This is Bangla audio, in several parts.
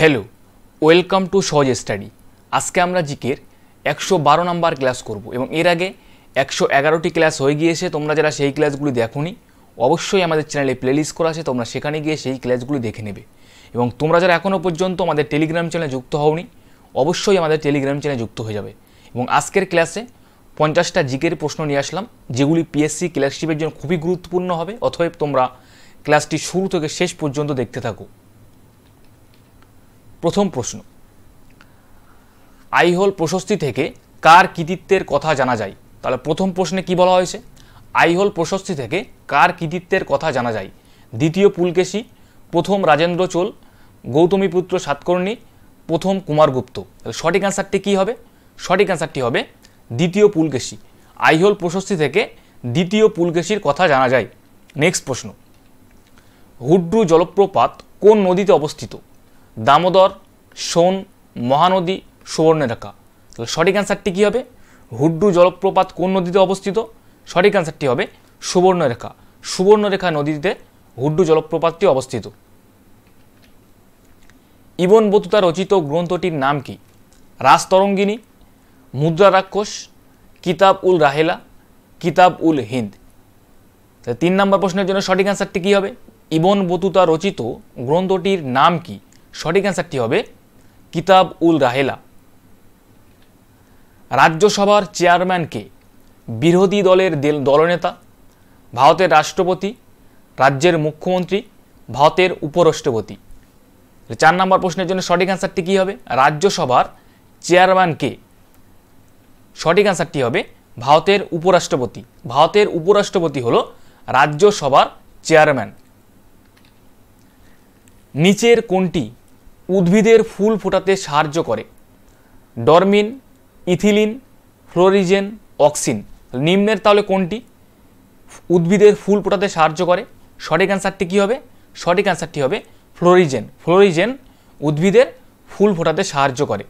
hello welcome to Sahaj study আজকে আমরা জিকের একশো বারো নাম্বার ক্লাস করব এবং এর আগে একশো এগারোটি ক্লাস হয়ে গিয়েছে তোমরা যারা সেই ক্লাসগুলি দেখোনি অবশ্যই আমাদের চ্যানেলে প্লেলিস্ট করা আছে তোমরা সেখানে গিয়ে সেই ক্লাসগুলি দেখে নেবে এবং তোমরা যারা এখনও পর্যন্ত আমাদের টেলিগ্রাম চ্যানেলে যুক্ত হওনি অবশ্যই আমাদের টেলিগ্রাম চ্যানেলে যুক্ত হয়ে যাবে এবং আজকের ক্লাসে পঞ্চাশটা জিকের প্রশ্ন নিয়ে আসলাম যেগুলি পিএসসি ক্লাসশিপের জন্য খুবই গুরুত্বপূর্ণ হবে অথবা তোমরা ক্লাসটি শুরু থেকে শেষ পর্যন্ত দেখতে থাকো প্রথম প্রশ্ন আইহোল প্রশস্তি থেকে কার কৃতিত্বের কথা জানা যায় তাহলে প্রথম প্রশ্নে কি বলা হয়েছে আইহোল প্রশস্তি থেকে কার কৃতিত্বের কথা জানা যায় দ্বিতীয় পুলকেশী প্রথম রাজেন্দ্র চোল গৌতমীপুত্র সাতকর্ণী প্রথম কুমারগুপ্ত তাহলে সঠিক অ্যান্সারটি কী হবে সঠিক অ্যান্সারটি হবে দ্বিতীয় পুলকেশী আইহোল প্রশস্তি থেকে দ্বিতীয় পুলকেশীর কথা জানা যায় নেক্সট প্রশ্ন হুড্রু জলপ্রপাত কোন নদীতে অবস্থিত দামোদর সোন মহানদী সুবর্ণরেখা তাহলে সঠিক অ্যান্সারটি কী হবে হুড্ডু জলপ্রপাত কোন নদীতে অবস্থিত সঠিক অ্যান্সারটি হবে সুবর্ণরেখা সুবর্ণরেখা নদীতে হুড্ডু জলপ্রপাতটি অবস্থিত ইবন বতুতা রচিত গ্রন্থটির নাম কি রাজতরঙ্গিনী মুদ্রা রাক্ষস কিতাব উল রাহেলা কিতাব উল হিন্দ তিন নম্বর প্রশ্নের জন্য সঠিক অ্যান্সারটি কী হবে ইবন বতুতা রচিত গ্রন্থটির নাম কী সঠিক অ্যান্সারটি হবে কিতাব উল রাহেলা রাজ্যসভার চেয়ারম্যানকে বিরোধী দলের দলনেতা ভারতের রাষ্ট্রপতি রাজ্যের মুখ্যমন্ত্রী ভারতের উপরাষ্ট্রপতি চার নম্বর প্রশ্নের জন্য সঠিক অ্যান্সারটি কী হবে রাজ্যসভার চেয়ারম্যানকে সঠিক অ্যান্সারটি হবে ভারতের উপরাষ্ট্রপতি ভারতের উপরাষ্ট্রপতি হল রাজ্যসভার চেয়ারম্যান নিচের কোনটি উদ্ভিদের ফুল ফোটাতে সাহায্য করে ডরমিন ইথিলিন ফ্লোরিজেন অক্সিন নিম্নের তাহলে কোনটি উদ্ভিদের ফুল ফোটাতে সাহায্য করে সঠিক অ্যান্সারটি কী হবে সঠিক অ্যান্সারটি হবে ফ্লোরিজেন ফ্লোরিজেন উদ্ভিদের ফুল ফোটাতে সাহায্য করে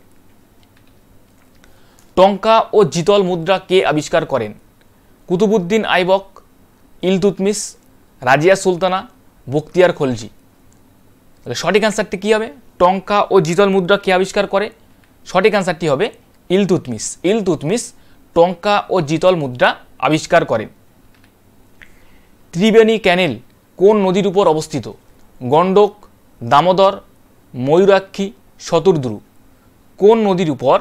টঙ্কা ও জিতল মুদ্রা কে আবিষ্কার করেন কুতুবুদ্দিন আইবক ইলতুতমিস রাজিয়া সুলতানা বক্তিয়ার খলজি তাহলে সঠিক অ্যান্সারটি কী হবে টঙ্কা ও জিতল মুদ্রা কে আবিষ্কার করে সঠিক অ্যান্সারটি হবে ইলতুতমিস ইলতুতমিস টঙ্কা ও জিতল মুদ্রা আবিষ্কার করেন ত্রিবেণী ক্যানেল কোন নদীর উপর অবস্থিত গণ্ডক দামোদর ময়ূরাক্ষী শতুর্দ্রু কোন নদীর উপর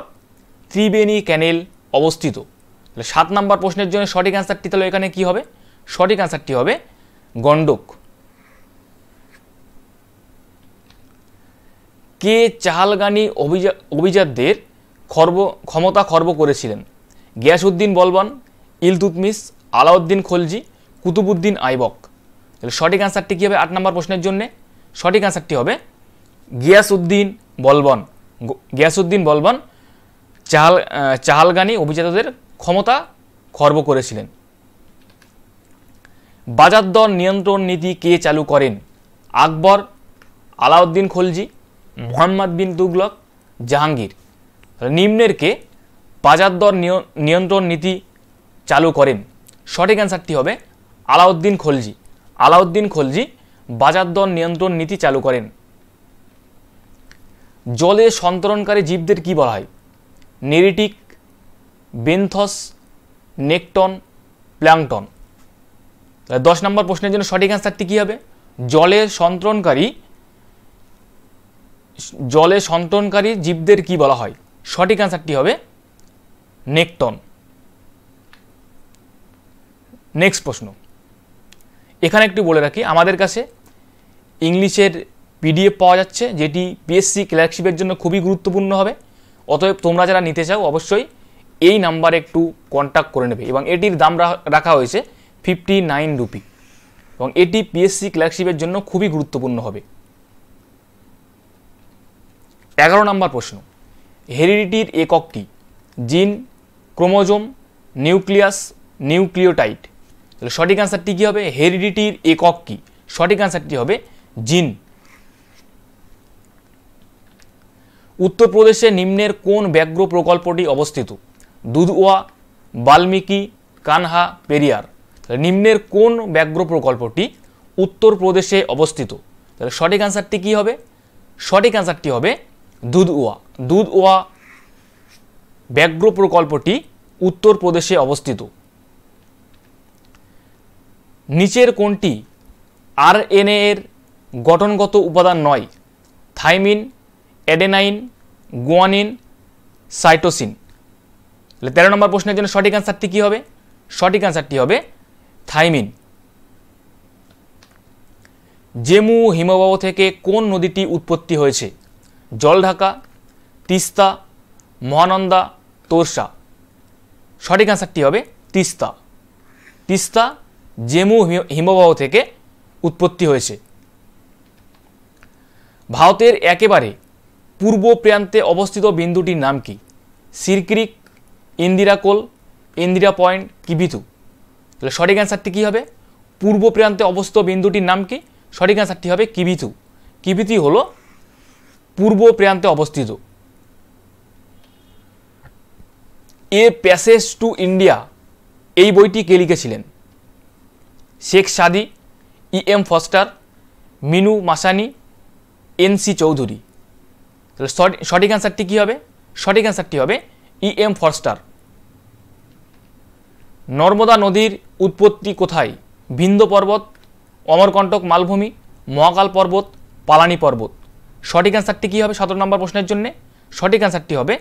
ত্রিবেণী ক্যানেল অবস্থিত তাহলে সাত নম্বর প্রশ্নের জন্য সঠিক অ্যান্সারটি তাহলে এখানে কী হবে সঠিক অ্যান্সারটি হবে গণ্ডক কে চাহালগানি অভিজা অভিজাতদের খর্ব ক্ষমতা খর্ব করেছিলেন গিয়াসউদ্দিন বলবান ইলতুতমিস আলাউদ্দিন খলজি কুতুবুদ্দিন আইবক তাহলে সঠিক অ্যান্সারটি কী হবে আট নম্বর প্রশ্নের জন্যে সঠিক অ্যান্সারটি হবে গিয়াসউদ্দিন বলবন গিয়াসউদ্দিন বলবন চাহাল চাহালগানি অভিজাতদের ক্ষমতা খর্ব করেছিলেন বাজার দর নিয়ন্ত্রণ নীতি কে চালু করেন আকবর আলাউদ্দিন খলজি মোহাম্মদ বিন তুগলক জাহাঙ্গীর নিম্নের কে বাজার দর নিয়ন্ত্রণ নীতি চালু করেন সঠিক অ্যান্সারটি হবে আলাউদ্দিন খলজি আলাউদ্দিন খলজি বাজার দর নিয়ন্ত্রণ নীতি চালু করেন জলে সন্তরণকারী জীবদের কি বলা হয় নেরিটিক বেনথস নেকটন প্ল্যাংটন দশ নম্বর প্রশ্নের জন্য সঠিক অ্যান্সারটি কী হবে জলে সন্তরণকারী জলে সন্তনকারী জীবদের কি বলা হয় সঠিক অ্যান্সারটি হবে নেকটন নেক্সট প্রশ্ন এখানে একটু বলে রাখি আমাদের কাছে ইংলিশের পিডিএফ পাওয়া যাচ্ছে যেটি পিএসসি ক্লার্কশিপের জন্য খুবই গুরুত্বপূর্ণ হবে অতএব তোমরা যারা নিতে চাও অবশ্যই এই নাম্বারে একটু কন্ট্যাক্ট করে নেবে এবং এটির দাম রাখা হয়েছে ফিফটি নাইন রুপি এবং এটি পিএসসি ক্লার্কশিপের জন্য খুবই গুরুত্বপূর্ণ হবে এগারো নম্বর প্রশ্ন হেরিডিটির একক কী জিন ক্রোমোজোম নিউক্লিয়াস নিউক্লিওটাইড তাহলে সঠিক অ্যান্সারটি কী হবে হেরিডিটির একক কী সঠিক অ্যান্সারটি হবে জিন উত্তরপ্রদেশে নিম্নের কোন ব্যাঘ্র প্রকল্পটি অবস্থিত দুধওয়া বাল্মীকি কানহা পেরিয়ার নিম্নের কোন ব্যাঘ্র প্রকল্পটি উত্তরপ্রদেশে অবস্থিত তাহলে সঠিক অ্যান্সারটি কী হবে সঠিক অ্যান্সারটি হবে দুধওয়া দুধওয়া ব্যাঘ্র প্রকল্পটি উত্তরপ্রদেশে অবস্থিত নিচের কোনটি আরএনএ এর গঠনগত উপাদান নয় থাইমিন অ্যাডেনাইন গোয়ানিন সাইটোসিন তেরো নম্বর প্রশ্নের জন্য সঠিক অ্যান্সারটি কী হবে সঠিক অ্যান্সারটি হবে থাইমিন জেমু হিমবাহ থেকে কোন নদীটি উৎপত্তি হয়েছে জলঢাকা তিস্তা মহানন্দা তোরসা সঠিক অ্যান্সারটি হবে তিস্তা তিস্তা জেমু হিমবাহ থেকে উৎপত্তি হয়েছে ভারতের একেবারে পূর্ব প্রান্তে অবস্থিত বিন্দুটির নাম কি সিরক্রিক ইন্দিরাকোল ইন্দিরা পয়েন্ট কিবিথু তাহলে সঠিক অ্যান্সারটি কী হবে পূর্ব প্রান্তে অবস্থিত বিন্দুটির নাম কি সঠিক অ্যান্সারটি হবে কিবিথু কিবিথি হলো পূর্ব প্রান্তে অবস্থিত এ প্যাসেজ টু ইন্ডিয়া এই বইটি কে লিখেছিলেন Sheikh Sadi E e M Forster Minoo Masani N C Chaudhuri তাহলে সঠিক অ্যান্সারটি কী হবে সঠিক অ্যান্সারটি হবে E e M Forster Narmada নদীর উৎপত্তি কোথায় বিন্দ পর্বত অমরকণ্টক মালভূমি মহাকাল পর্বত পালানি পর্বত সঠিক অ্যান্সারটি কী হবে সতেরো নম্বর প্রশ্নের জন্য সঠিক অ্যান্সারটি হবে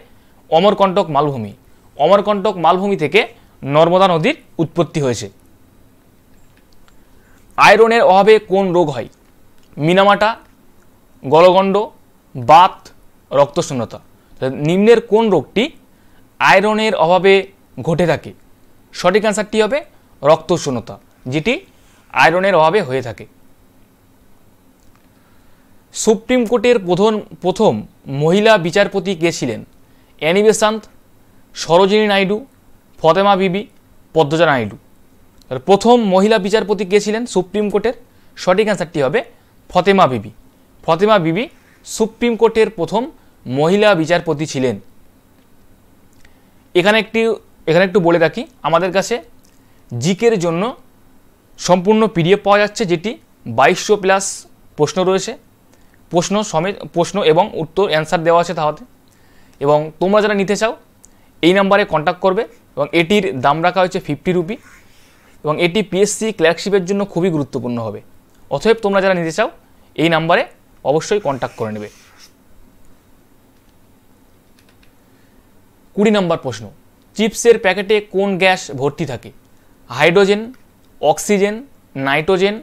অমরকণ্টক মালভূমি অমরকণ্টক মালভূমি থেকে নর্মদা নদীর উৎপত্তি হয়েছে আয়রনের অভাবে কোন রোগ হয় মিনামাটা গলগণ্ড বাত রক্তশূন্যতা নিম্নের কোন রোগটি আয়রনের অভাবে ঘটে থাকে সঠিক অ্যান্সারটি হবে রক্তশূন্যতা যেটি আয়রনের অভাবে হয়ে থাকে সুপ্রিম কোর্টের প্রধান প্রথম মহিলা বিচারপতি কে ছিলেন অ্যানি বেসান্ত সরোজিনী নাইডু ফতেমা বিবি পদ্মজা নাইডু প্রথম মহিলা বিচারপতি কে ছিলেন সুপ্রিম কোর্টের সঠিক অ্যান্সারটি হবে ফতেমা বিবি ফতেমা বিবি সুপ্রিম কোর্টের প্রথম মহিলা বিচারপতি ছিলেন এখানে একটি এখানে একটু বলে রাখি আমাদের কাছে জিকের জন্য সম্পূর্ণ পিডিএফ পাওয়া যাচ্ছে যেটি বাইশশো প্লাস প্রশ্ন রয়েছে প্রশ্ন সমেত প্রশ্ন এবং উত্তর অ্যান্সার দেওয়া আছে তাহলে এবং তোমরা যারা নিতে চাও এই নাম্বারে কন্ট্যাক্ট করবে এবং এটির দাম রাখা হয়েছে ফিফটি রুপি এবং এটি পিএসসি ক্লার্কশিপের জন্য খুবই গুরুত্বপূর্ণ হবে অতএব তোমরা যারা নিতে চাও এই নাম্বারে অবশ্যই কন্ট্যাক্ট করে নেবে কুড়ি নাম্বার প্রশ্ন চিপসের প্যাকেটে কোন গ্যাস ভর্তি থাকে hydrogen oxygen nitrogen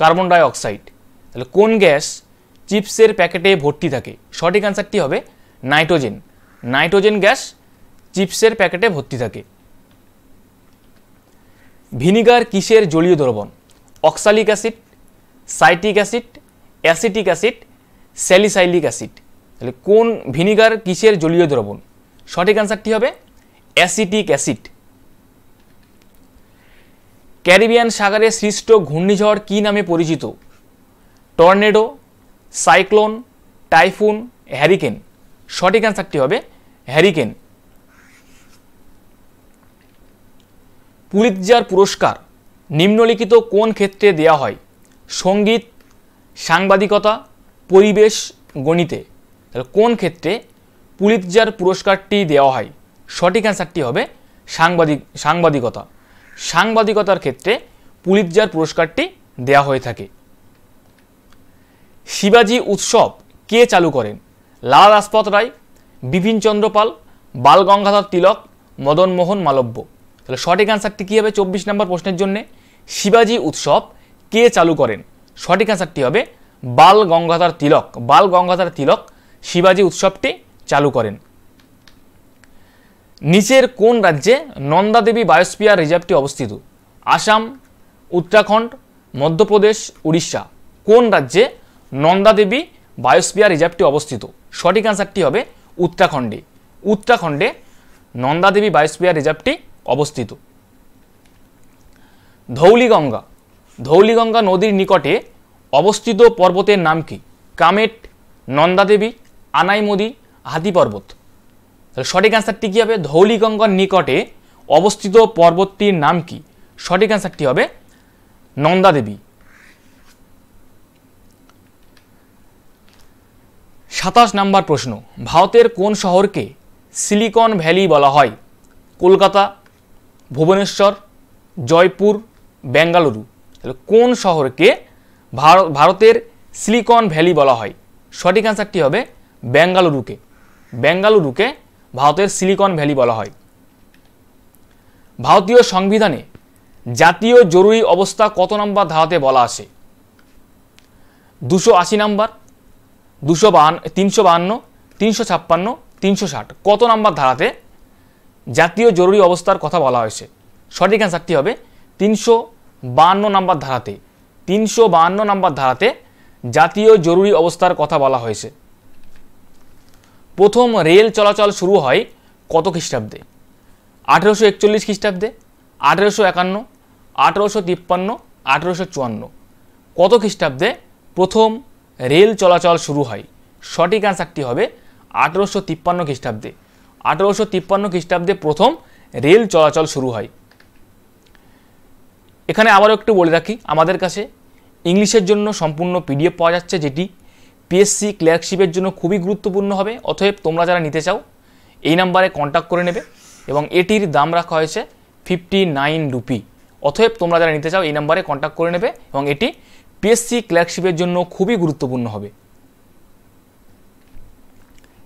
carbon dioxide তাহলে কোন গ্যাস চিপসের প্যাকেটে ভর্তি থাকে সঠিক অ্যান্সারটি হবে নাইট্রোজেন নাইট্রোজেন গ্যাস চিপসের প্যাকেটে ভর্তি থাকে ভিনিগার কিসের জলীয় দ্রবণ oxalic acid citric acid acetic acid salicylic acid তাহলে কোন ভিনিগার কিসের জলীয় দ্রবণ সঠিক অ্যান্সারটি হবে অ্যাসিটিক অ্যাসিড ক্যারিবিয়ান সাগরে সৃষ্ট ঘূর্ণিঝড় কী নামে পরিচিত টর্নেডো সাইক্লোন টাইফুন হ্যারিকেন সঠিক অ্যান্সারটি হবে হ্যারিকেন পুলিৎজার পুরস্কার নিম্নলিখিত কোন ক্ষেত্রে দেয়া হয় সঙ্গীত সাংবাদিকতা পরিবেশ গণিতে তাহলে কোন ক্ষেত্রে পুলিৎজার পুরস্কারটি দেওয়া হয় সঠিক অ্যান্সারটি হবে সাংবাদিক সাংবাদিকতা সাংবাদিকতার ক্ষেত্রে পুলিৎজার পুরস্কারটি দেয়া হয়ে থাকে শিবাজি উৎসব কে চালু করেন লালা লাজপত রায় বিপিন চন্দ্রপাল বাল গঙ্গাধর তিলক মদনমোহন মালব্য তাহলে সঠিক অ্যান্সারটি কী হবে চব্বিশ নম্বর প্রশ্নের জন্য শিবাজি উৎসব কে চালু করেন সঠিক অ্যান্সারটি হবে বাল গঙ্গাধর তিলক বাল গঙ্গাধর তিলক শিবাজি উৎসবটি চালু করেন নিচের কোন রাজ্যে দেবী বায়োস্পিয়ার রিজার্ভটি অবস্থিত আসাম উত্তরাখণ্ড মধ্যপ্রদেশ উড়িষ্যা কোন রাজ্যে নন্দাদেবী বায়োস্পিয়ার রিজার্ভটি অবস্থিত সঠিক অ্যান্সারটি হবে উত্তরাখণ্ডে উত্তরাখণ্ডে নন্দাদেবী বায়োস্পিয়ার রিজার্ভটি অবস্থিত ধৌলিগঙ্গা ধৌলিগঙ্গা নদীর নিকটে অবস্থিত পর্বতের নাম কি কামেট নন্দাদেবী আনাইমদি হাতি পর্বত তাহলে সঠিক অ্যান্সারটি কী হবে ধৌলিগঙ্গার নিকটে অবস্থিত পর্বতটির নাম কি সঠিক অ্যান্সারটি হবে নন্দাদেবী সাতাশ নাম্বার প্রশ্ন ভারতের কোন শহরকে সিলিকন ভ্যালি বলা হয় কলকাতা ভুবনেশ্বর জয়পুর বেঙ্গালুরু তাহলে কোন শহরকে ভারতের সিলিকন ভ্যালি বলা হয় সঠিক অ্যান্সারটি হবে বেঙ্গালুরুকে বেঙ্গালুরুকে ভারতের সিলিকন ভ্যালি বলা হয় ভারতীয় সংবিধানে জাতীয় জরুরি অবস্থা কত নম্বর ধারাতে বলা আছে দুশো আশি নম্বর দুশো বান তিনশো বাহান্ন তিনশো ছাপ্পান্ন তিনশো ষাট কত নম্বর ধারাতে জাতীয় জরুরি অবস্থার কথা বলা হয়েছে সঠিক অ্যান্সারটি হবে তিনশো বাহান্ন নম্বর ধারাতে তিনশো বাহান্ন নম্বর ধারাতে জাতীয় জরুরি অবস্থার কথা বলা হয়েছে প্রথম রেল চলাচল শুরু হয় কত খ্রিস্টাব্দে আঠেরোশো একচল্লিশ খ্রিস্টাব্দে আঠেরোশো একান্ন আঠেরোশো তিপ্পান্ন আঠেরোশো চুয়ান্ন কত খ্রিস্টাব্দে প্রথম রেল চলাচল শুরু হয় সঠিক অ্যান্সারটি হবে আঠেরোশো তিপ্পান্ন খ্রিস্টাব্দে আঠেরোশো তিপ্পান্ন খ্রিস্টাব্দে প্রথম রেল চলাচল শুরু হয় এখানে আবারও একটু বলে রাখি আমাদের কাছে ইংলিশের জন্য সম্পূর্ণ পিডিএফ পাওয়া যাচ্ছে যেটি পিএসসি ক্লার্কশিপের জন্য খুবই গুরুত্বপূর্ণ হবে অতএব তোমরা যারা নিতে চাও এই নাম্বারে কন্ট্যাক্ট করে নেবে এবং এটির দাম রাখা হয়েছে ফিফটি নাইন রুপি অতএব তোমরা যারা নিতে চাও এই নাম্বারে কন্ট্যাক্ট করে নেবে এবং এটি পিএসসি ক্লার্কশিপের জন্য খুবই গুরুত্বপূর্ণ হবে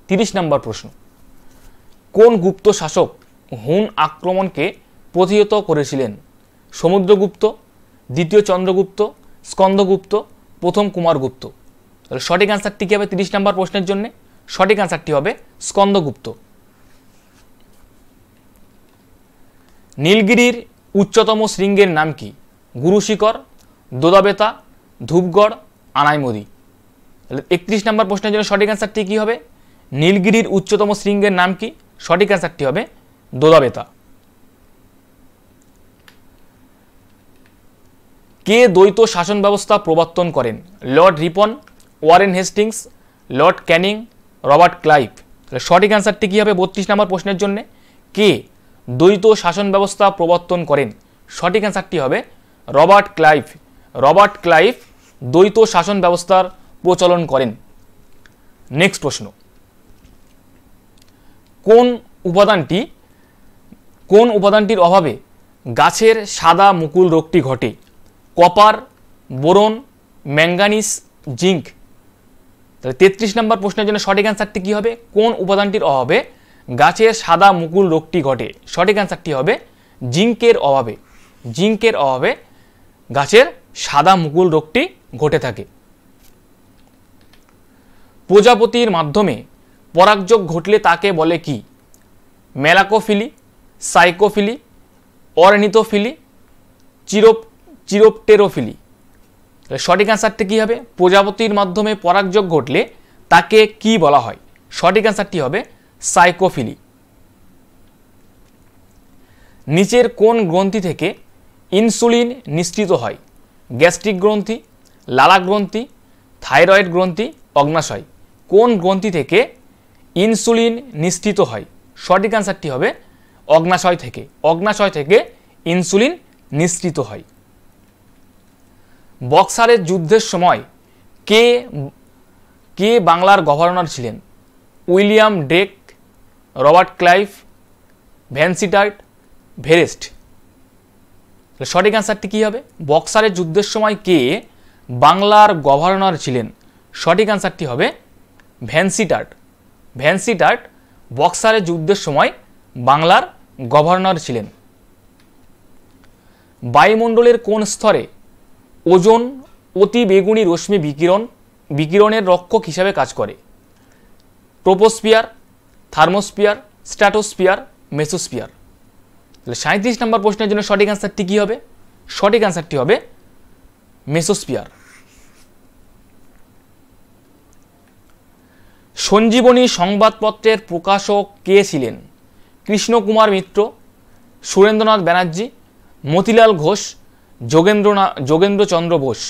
তিরিশ নম্বর প্রশ্ন কোন গুপ্ত শাসক হুন আক্রমণকে প্রতিহত করেছিলেন সমুদ্রগুপ্ত দ্বিতীয় চন্দ্রগুপ্ত স্কন্দগুপ্ত প্রথম কুমারগুপ্ত তাহলে সঠিক অ্যান্সারটি কী হবে তিরিশ নম্বর প্রশ্নের জন্য সঠিক অ্যান্সারটি হবে স্কন্দগুপ্ত নীলগিরির উচ্চতম শৃঙ্গের নাম কি গুরুশিখর দোদাবেতা ধূপগড় আনাইমদি তাহলে একত্রিশ নম্বর প্রশ্নের জন্য সঠিক অ্যান্সারটি কী হবে নীলগিরির উচ্চতম শৃঙ্গের নাম কি সঠিক অ্যান্সারটি হবে দোলাবেতা কে দ্বৈত শাসন ব্যবস্থা প্রবর্তন করেন Lord Ripon Warren Hastings Lord Canning Robert Clive তাহলে সঠিক অ্যান্সারটি কী হবে বত্রিশ নম্বর প্রশ্নের জন্য কে দ্বৈত শাসন ব্যবস্থা প্রবর্তন করেন সঠিক অ্যান্সারটি হবে রবার্ট ক্লাইভ রবার্ট ক্লাইভ দ্বৈত শাসন ব্যবস্থার প্রচলন করেন নেক্সট প্রশ্ন কোন উপাদানটি কোন উপাদানটির অভাবে গাছের সাদা মুকুল রোগটি ঘটে কপার বোরন ম্যাঙ্গানিস জিঙ্ক তাহলে তেত্রিশ নম্বর প্রশ্নের জন্য সঠিক অ্যান্সারটি কী হবে কোন উপাদানটির অভাবে গাছের সাদা মুকুল রোগটি ঘটে সঠিক অ্যান্সারটি হবে জিঙ্কের অভাবে জিঙ্কের অভাবে গাছের সাদা মুকুল রোগটি ঘটে থাকে প্রজাপতির মাধ্যমে পরাগযোগ ঘটলে তাকে বলে কি মেলাকোফিলি সাইকোফিলি অরনিতোফিলি চিরোপ চিরোপটেরোফিলি সঠিক অ্যান্সারটি কী হবে প্রজাপতির মাধ্যমে পরাগযোগ ঘটলে তাকে কি বলা হয় সঠিক অ্যান্সারটি হবে সাইকোফিলি নিচের কোন গ্রন্থি থেকে ইনসুলিন নিশ্চিত হয় গ্যাস্ট্রিক গ্রন্থি লালা গ্রন্থি থাইরয়েড গ্রন্থি অগ্নাশয় কোন গ্রন্থি থেকে ইনসুলিন নিশ্চিত হয় সঠিক অ্যান্সারটি হবে অগ্নাশয় থেকে অগ্নাশয় থেকে ইনসুলিন নিশ্চিত হয় বক্সারের যুদ্ধের সময় কে কে বাংলার গভর্নর ছিলেন William Drake Robert Clive Vansittart Verelst তাহলে সঠিক অ্যান্সারটি কী হবে বক্সারের যুদ্ধের সময় কে বাংলার গভর্নর ছিলেন সঠিক অ্যান্সারটি হবে ভ্যানসিটার্ট ভ্যানসিটার্ট বক্সারের যুদ্ধের সময় বাংলার গভর্নর ছিলেন বায়ুমণ্ডলের কোন স্তরে ওজন অতি বেগুনি রশ্মি বিকিরণ বিকিরণের রক্ষক হিসাবে কাজ করে ট্রোপোস্পিয়ার থার্মোস্পিয়ার স্ট্যাটোস্পিয়ার মেসোস্পিয়ার তাহলে সাঁত্রিশ নম্বর প্রশ্নের জন্য সঠিক অ্যান্সারটি কী হবে সঠিক অ্যান্সারটি হবে মেসোস্পিয়ার সঞ্জীবনী সংবাদপত্রের প্রকাশক কে ছিলেন কৃষ্ণকুমার মিত্র সুরেন্দ্রনাথ ব্যানার্জি মতিলাল ঘোষ যোগেন্দ্রনাথ যোগেন্দ্রচন্দ্র বোস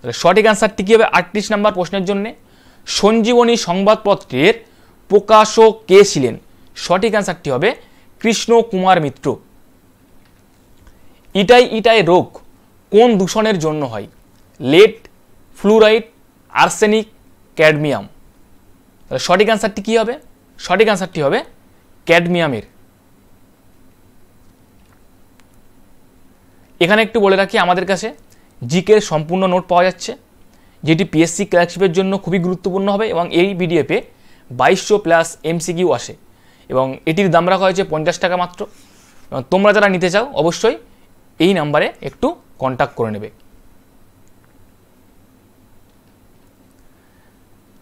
তাহলে সঠিক অ্যান্সারটি কী হবে আটত্রিশ নম্বর প্রশ্নের জন্যে সঞ্জীবনী সংবাদপত্রের প্রকাশক কে ছিলেন সঠিক অ্যান্সারটি হবে কৃষ্ণ কুমার মিত্র ইটাই ইটায় রোগ কোন দূষণের জন্য হয় লেড ফ্লুরাইড আর্সেনিক ক্যাডমিয়াম তাহলে সঠিক অ্যান্সারটি কী হবে সঠিক অ্যান্সারটি হবে ক্যাডমিয়ামের এখানে একটু বলে রাখি আমাদের কাছে জিকের সম্পূর্ণ নোট পাওয়া যাচ্ছে যেটি পিএসসি ক্লার্কশিপের জন্য খুবই গুরুত্বপূর্ণ হবে এবং এই বিডিএফে বাইশশো প্লাস এমসিকিউ আসে এবং এটির দাম রাখা হয়েছে পঞ্চাশ টাকা মাত্র তোমরা যারা নিতে চাও অবশ্যই এই নাম্বারে একটু কন্ট্যাক্ট করে নেবে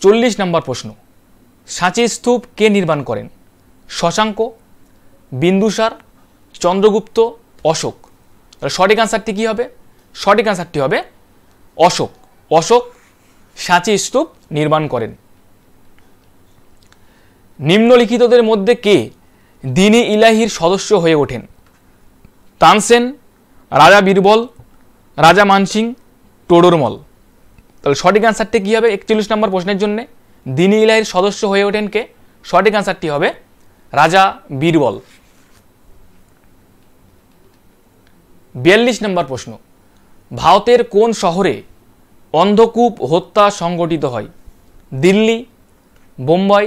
চল্লিশ নম্বর প্রশ্ন সাঁচি স্তূপ কে নির্মাণ করেন শশাঙ্ক বিন্দুসার চন্দ্রগুপ্ত অশোক সঠিক আনসারটি কী হবে সঠিক আনসারটি হবে অশোক অশোক সাঁচি স্তূপ নির্মাণ করেন নিম্নলিখিতদের মধ্যে কে দিনে ইলাহির সদস্য হয়ে ওঠেন তানসেন রাজা বীরবল রাজা মানসিং টোডরমল তাহলে সঠিক অ্যান্সারটি কী হবে একচল্লিশ নম্বর প্রশ্নের জন্য দিনী ইলাহির সদস্য হয়ে ওঠেন কে সঠিক অ্যান্সারটি হবে রাজা বীরবল বিয়াল্লিশ নম্বর প্রশ্ন ভারতের কোন শহরে অন্ধকূপ হত্যা সংগঠিত হয় দিল্লি বোম্বাই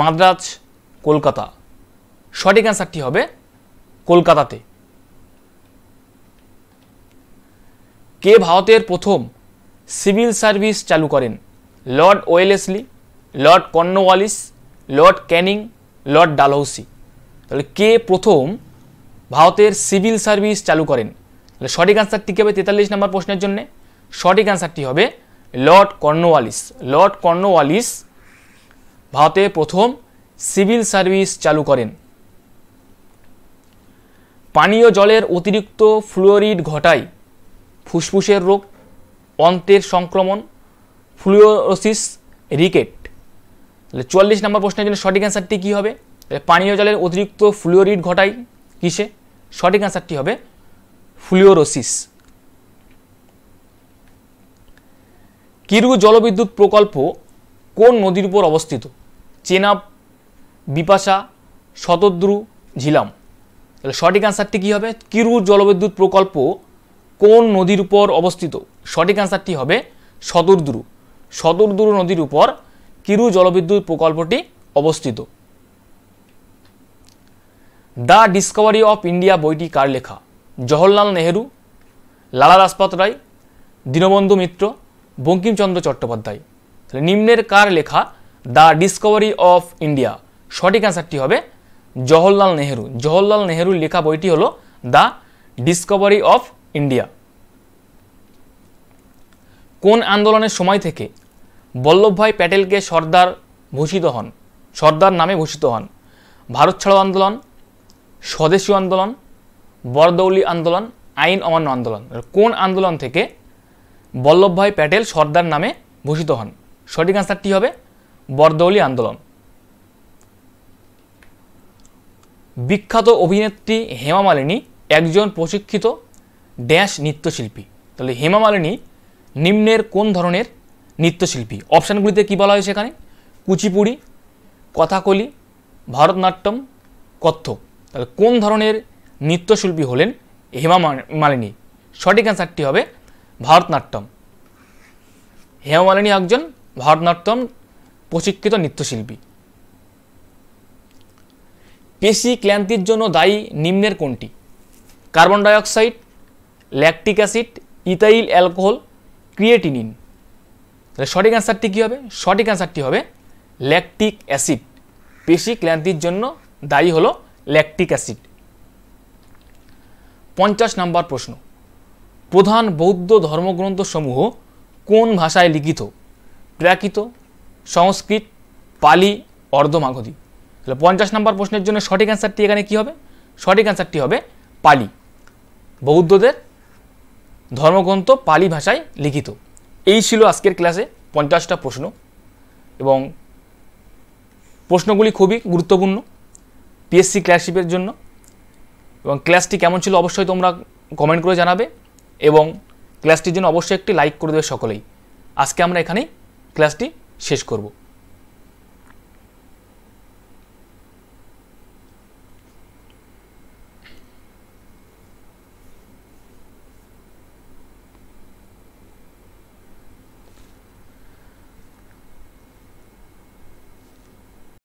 মাদ্রাজ কলকাতা সঠিক অ্যান্সারটি হবে কলকাতাতে কে ভারতের প্রথম সিভিল সার্ভিস চালু করেন Lord Wellesley Lord Cornwallis Lord Canning Lord Dalhousie তাহলে কে প্রথম ভারতের সিভিল সার্ভিস চালু করেন তাহলে সঠিক আনসারটি কী হবে তেতাল্লিশ নম্বর প্রশ্নের জন্য সঠিক আনসারটি হবে লর্ড কর্নওয়ালিস লর্ড কর্নওয়ালিস ভারতে প্রথম সিভিল সার্ভিস চালু করেন পানীয় জলের অতিরিক্ত ফ্লোরিড ঘটায় ফুসফুসের রোগ অন্তের সংক্রমণ ফ্লুওরোসিস রিকেট তাহলে চুয়াল্লিশ নম্বর প্রশ্নের জন্য সঠিক অ্যান্সারটি কী হবে তাহলে পানীয় জলের অতিরিক্ত ফ্লুওরিড ঘটায় কিসে সঠিক অ্যান্সারটি হবে ফ্লুওরোসিস কিরু জলবিদ্যুৎ প্রকল্প কোন নদীর উপর অবস্থিত চেনাব বিপাশা শতদ্রু ঝিলাম তাহলে সঠিক অ্যান্সারটি কী হবে কিরু জলবিদ্যুৎ প্রকল্প কোন নদীর উপর অবস্থিত সঠিক অ্যান্সারটি হবে সদরদুরু সদরদুরু নদীর উপর কিরু জলবিদ্যুৎ প্রকল্পটি অবস্থিত দ্য ডিসকভারি অফ ইন্ডিয়া বইটি কার লেখা জওহরলাল নেহেরু লালা লাজপত রায় দীনবন্ধু মিত্র বঙ্কিমচন্দ্র চট্টোপাধ্যায় তাহলে নিম্নের কার লেখা দ্য ডিসকভারি অফ ইন্ডিয়া সঠিক অ্যান্সারটি হবে জওহরলাল নেহেরু জওহরলাল নেহেরুর লেখা বইটি হলো দ্য ডিসকভারি অফ ইন্ডিয়া কোন আন্দোলনের সময় থেকে বল্লভভাই প্যাটেলকে সর্দার ভূষিত হন সর্দার নামে ভূষিত হন ভারত ছাড়ো আন্দোলন স্বদেশী আন্দোলন বরদৌলি আন্দোলন আইন অমান্য আন্দোলন কোন আন্দোলন থেকে বল্লভভাই প্যাটেল সর্দার নামে ভূষিত হন সঠিক আনসারটি হবে বরদৌলি আন্দোলন বিখ্যাত অভিনেত্রী হেমা মালিনী একজন প্রশিক্ষিত ড্যাশ নৃত্যশিল্পী তাহলে হেমা মালিনী নিম্নের কোন ধরনের নৃত্যশিল্পী অপশানগুলিতে কি বলা হয়েছে এখানে কুচিপুড়ি কথাকলি ভারতনাট্যম কত্থক তাহলে কোন ধরনের নৃত্যশিল্পী হলেন হেমা মালিনী সঠিক অ্যান্সারটি হবে ভারতনাট্যম হেমা মালিনী একজন ভারতনাট্যম প্রশিক্ষিত নৃত্যশিল্পী পেশি ক্লান্তির জন্য দায়ী নিম্নের কোনটি carbon dioxide lactic acid ethyl alcohol creatinine তাহলে সঠিক অ্যান্সারটি কী হবে সঠিক অ্যান্সারটি হবে ল্যাকটিক অ্যাসিড পেশি ক্লান্তির জন্য দায়ী হলো ল্যাকটিক অ্যাসিড পঞ্চাশ নাম্বার প্রশ্ন প্রধান বৌদ্ধ ধর্মগ্রন্থসমূহ কোন ভাষায় লিখিত প্রাকৃত সংস্কৃত পালি অর্ধমাগধি তাহলে পঞ্চাশ নাম্বার প্রশ্নের জন্য সঠিক অ্যান্সারটি এখানে কী হবে সঠিক অ্যান্সারটি হবে পালি বৌদ্ধদের ধর্মগ্রন্থ পালি ভাষায় লিখিত এই ছিল আজকের ক্লাসে পঞ্চাশটা প্রশ্ন এবং প্রশ্নগুলি খুবই গুরুত্বপূর্ণ পিএসসি ক্লাসশিপের জন্য এবং ক্লাসটি কেমন ছিল অবশ্যই তোমরা কমেন্ট করে জানাবে এবং ক্লাসটির জন্য অবশ্যই একটি লাইক করে দেবে সকলেই আজকে আমরা এখানেই ক্লাসটি শেষ করবো